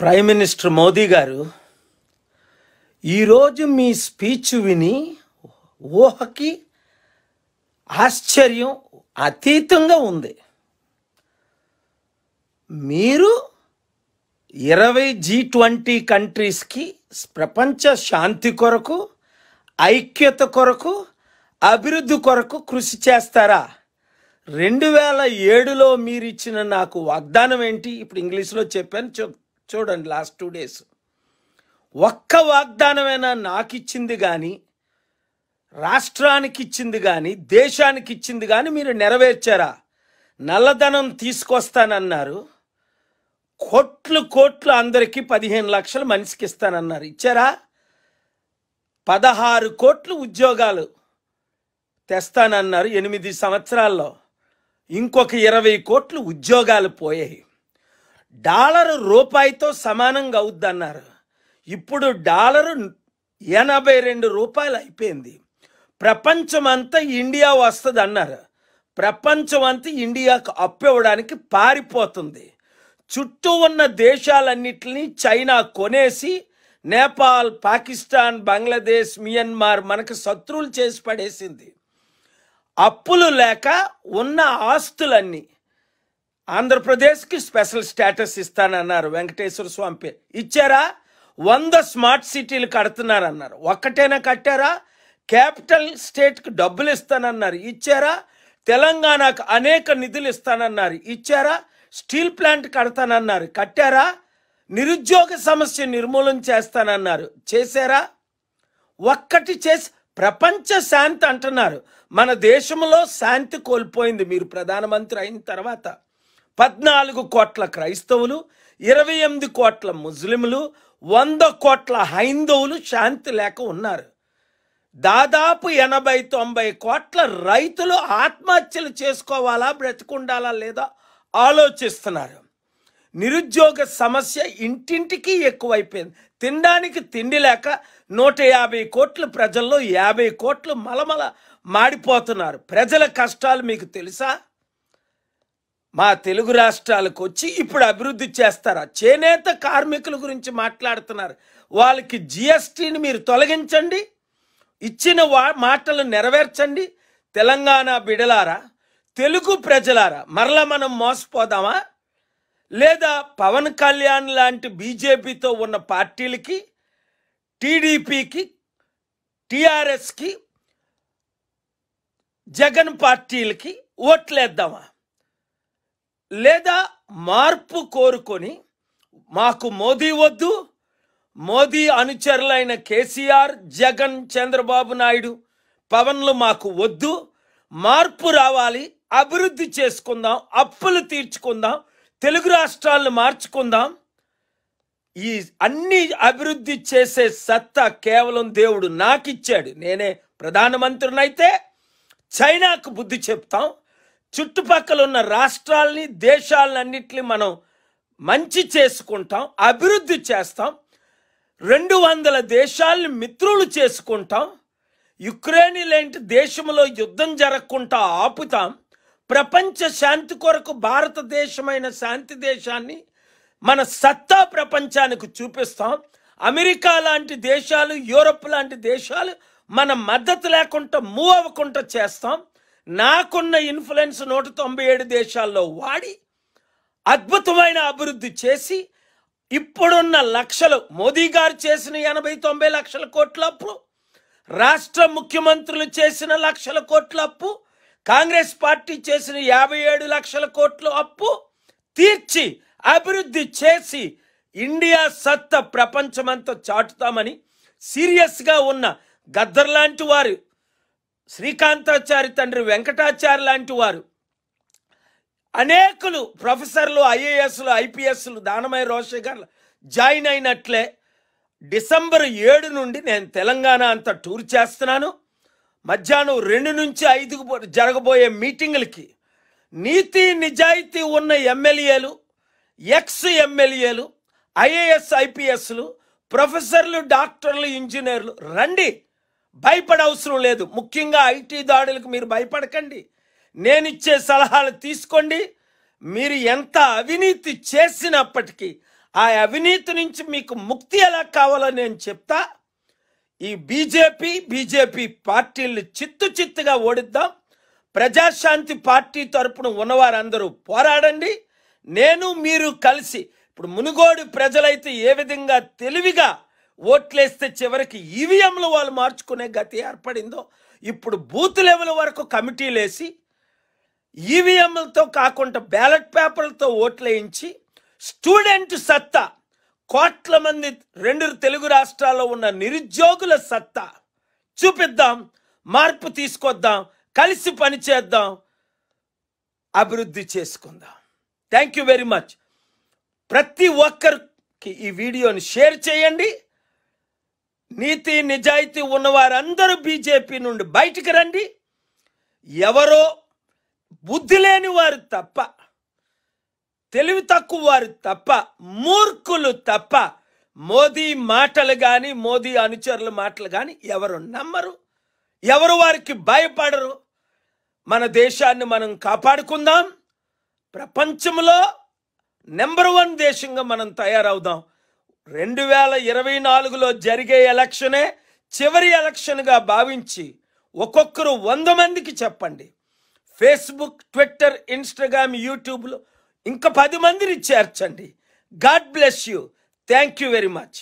prime minister Modi గారు ఈరోజు మీ speech విని ఊహకి ఆశ్చర్యం అతీతంగా ఉంది మీరు ఇరవై జీ ట్వంటీ కంట్రీస్కి ప్రపంచ శాంతి కొరకు ఐక్యత కొరకు అభివృద్ధి కొరకు కృషి చేస్తారా రెండు వేల ఏడులో మీరు ఇచ్చిన నాకు వాగ్దానం ఏంటి ఇప్పుడు ఇంగ్లీష్లో చెప్పాను చూడండి లాస్ట్ టూ డేస్ ఒక్క వాగ్దానమైనా నాకు ఇచ్చింది కానీ రాష్ట్రానికి ఇచ్చింది కానీ దేశానికి ఇచ్చింది కానీ మీరు నెరవేర్చారా నల్లధనం తీసుకొస్తానన్నారు కోట్లు కోట్లు అందరికీ పదిహేను లక్షలు మనిషికి ఇస్తానన్నారు ఇచ్చారా పదహారు కోట్లు ఉద్యోగాలు తెస్తానన్నారు ఎనిమిది సంవత్సరాల్లో ఇంకొక ఇరవై కోట్లు ఉద్యోగాలు పోయాయి డాలరు రూపాయితో సమానంగా అవుద్దన్నారు ఇప్పుడు డాలరు ఎనభై రెండు రూపాయలు అయిపోయింది ప్రపంచమంతా ఇండియా వస్తుంది అన్నారు ప్రపంచమంతా ఇండియాకు అప్పు ఇవ్వడానికి పారిపోతుంది చుట్టూ ఉన్న దేశాలన్నిటిని చైనా కొనేసి నేపాల్ పాకిస్తాన్ బంగ్లాదేశ్ మియన్మార్ మనకు శత్రువులు చేసి పడేసింది అప్పులు లేక ఉన్న ఆస్తులన్నీ ఆంధ్రప్రదేశ్కి స్పెషల్ స్టేటస్ ఇస్తానన్నారు వెంకటేశ్వర స్వామి ఇచ్చారా వంద స్మార్ట్ సిటీలు కడుతున్నారన్నారు ఒక్కటైనా కట్టారా క్యాపిటల్ స్టేట్కి డబ్బులు ఇస్తానన్నారు ఇచ్చారా తెలంగాణకు అనేక నిధులు ఇస్తానన్నారు ఇచ్చారా స్టీల్ ప్లాంట్ కడతానన్నారు కట్టారా నిరుద్యోగ సమస్య నిర్మూలన చేస్తానన్నారు చేశారా ఒక్కటి చేసి ప్రపంచ శాంతి అంటున్నారు మన దేశంలో శాంతి కోల్పోయింది మీరు ప్రధానమంత్రి అయిన తర్వాత పద్నాలుగు కోట్ల క్రైస్తవులు ఇరవై ఎనిమిది కోట్ల ముస్లింలు వంద కోట్ల హైందవులు శాంతి లేక ఉన్నారు దాదాపు ఎనభై తొంభై కోట్ల రైతులు ఆత్మహత్యలు చేసుకోవాలా బ్రతికుండాలా లేదా ఆలోచిస్తున్నారు నిరుద్యోగ సమస్య ఇంటింటికి ఎక్కువైపోయింది తినడానికి తిండి లేక నూట యాభై కోట్ల ప్రజల్లో యాభై కోట్లు మలమల మాడిపోతున్నారు ప్రజల కష్టాలు మీకు తెలుసా మా తెలుగు రాష్ట్రాలకు వచ్చి ఇప్పుడు అభివృద్ధి చేస్తారా చేనేత కార్మికుల గురించి మాట్లాడుతున్నారు వాళ్ళకి జిఎస్టీని మీరు తొలగించండి ఇచ్చిన వా మాటలు నెరవేర్చండి తెలంగాణ బిడలారా తెలుగు ప్రజలారా మరలా మనం మోసపోదామా లేదా పవన్ కళ్యాణ్ లాంటి బీజేపీతో ఉన్న పార్టీలకి టీడీపీకి టీఆర్ఎస్కి జగన్ పార్టీలకి ఓట్లేద్దామా లేదా మార్పు కోరుకొని మాకు మోదీ వద్దు మోదీ అనుచరులైన కేసీఆర్ జగన్ చంద్రబాబు నాయుడు పవన్లు మాకు వద్దు మార్పు రావాలి అభివృద్ధి చేసుకుందాం అప్పులు తీర్చుకుందాం తెలుగు రాష్ట్రాలను మార్చుకుందాం ఈ అన్ని అభివృద్ధి చేసే సత్తా కేవలం దేవుడు నాకిచ్చాడు నేనే ప్రధానమంత్రినైతే చైనాకు బుద్ధి చెప్తాం చుట్టుపక్కల ఉన్న రాష్ట్రాలని దేశాలన్నింటినీ మనం మంచి చేసుకుంటాం అభివృద్ధి చేస్తాం రెండు వందల దేశాలని మిత్రులు చేసుకుంటాం యుక్రెయిన్ లాంటి దేశంలో యుద్ధం జరగకుండా ఆపుతాం ప్రపంచ శాంతి కొరకు భారతదేశమైన శాంతి దేశాన్ని మన సత్తా ప్రపంచానికి చూపిస్తాం అమెరికా లాంటి దేశాలు యూరప్ లాంటి దేశాలు మన మద్దతు లేకుండా మూవ్ అవ్వకుండా చేస్తాం నాకున్న ఇన్ఫ్లుయెన్స్ నూట తొంభై ఏడు దేశాల్లో వాడి అద్భుతమైన అభివృద్ధి చేసి ఇప్పుడున్న లక్షలు మోదీ గారు చేసిన ఎనభై తొంభై లక్షల కోట్ల అప్పు రాష్ట్ర ముఖ్యమంత్రులు చేసిన లక్షల కోట్ల అప్పు కాంగ్రెస్ పార్టీ చేసిన యాభై ఏడు లక్షల కోట్ల అప్పు తీర్చి అభివృద్ధి చేసి ఇండియా సత్త ప్రపంచమంతా చాటుతామని సీరియస్గా ఉన్న గద్దర్ లాంటి వారు శ్రీకాంతాచారి తండ్రి వెంకటాచారి లాంటి వారు అనేకులు ప్రొఫెసర్లు ఐఏఎస్లు ఐపీఎస్లు దానమయ రోషగారు జాయిన్ అయినట్లే డిసెంబర్ ఏడు నుండి నేను తెలంగాణ అంతా టూర్ చేస్తున్నాను మధ్యాహ్నం రెండు నుంచి ఐదుకు జరగబోయే మీటింగులకి నీతి నిజాయితీ ఉన్న ఎమ్మెల్యేలు ఎక్స్ ఎమ్మెల్యేలు ఐఏఎస్ ఐపీఎస్లు ప్రొఫెసర్లు డాక్టర్లు ఇంజనీర్లు రండి భయపడ అవసరం లేదు ముఖ్యంగా ఐటీ దాడులకు మీరు భయపడకండి నేనిచ్చే సలహాలు తీసుకోండి మీరు ఎంత అవినీతి చేసినప్పటికీ ఆ అవినీతి నుంచి మీకు ముక్తి ఎలా కావాలో నేను చెప్తా ఈ బీజేపీ బీజేపీ పార్టీలు చిత్తు చిత్తుగా ఓడిద్దాం ప్రజాశాంతి పార్టీ తరపున ఉన్నవారందరూ పోరాడండి నేను మీరు కలిసి ఇప్పుడు మునుగోడు ప్రజలైతే ఏ విధంగా తెలివిగా ఓట్లేస్తే చివరికి ఈవీఎంలు వాళ్ళు మార్చుకునే గతి ఏర్పడిందో ఇప్పుడు బూత్ లెవెల్ వరకు వేసి ఈవీఎంలతో కాకుండా బ్యాలెట్ పేపర్లతో ఓట్లేయించి స్టూడెంట్ సత్తా కోట్ల మంది రెండు తెలుగు రాష్ట్రాల్లో ఉన్న నిరుద్యోగుల సత్తా చూపిద్దాం మార్పు తీసుకొద్దాం కలిసి పనిచేద్దాం అభివృద్ధి చేసుకుందాం థ్యాంక్ యూ వెరీ మచ్ ప్రతి ఒక్కరికి ఈ వీడియోని షేర్ చేయండి నీతి నిజాయితీ ఉన్నవారందరూ బీజేపీ నుండి బయటికి రండి ఎవరో బుద్ధి లేని వారు తప్ప తెలివి తక్కువ వారు తప్ప మూర్ఖులు తప్ప మోదీ మాటలు కానీ మోదీ అనుచరుల మాటలు కానీ ఎవరు నమ్మరు ఎవరు వారికి భయపడరు మన దేశాన్ని మనం కాపాడుకుందాం ప్రపంచంలో నెంబర్ వన్ దేశంగా మనం తయారవుదాం రెండు వేల ఇరవై నాలుగులో జరిగే ఎలక్షనే చివరి ఎలక్షన్గా భావించి ఒక్కొక్కరు వంద మందికి చెప్పండి ఫేస్బుక్ ట్విట్టర్ ఇన్స్టాగ్రామ్ యూట్యూబ్లో ఇంకా పది మందిని చేర్చండి God bless you thank you very much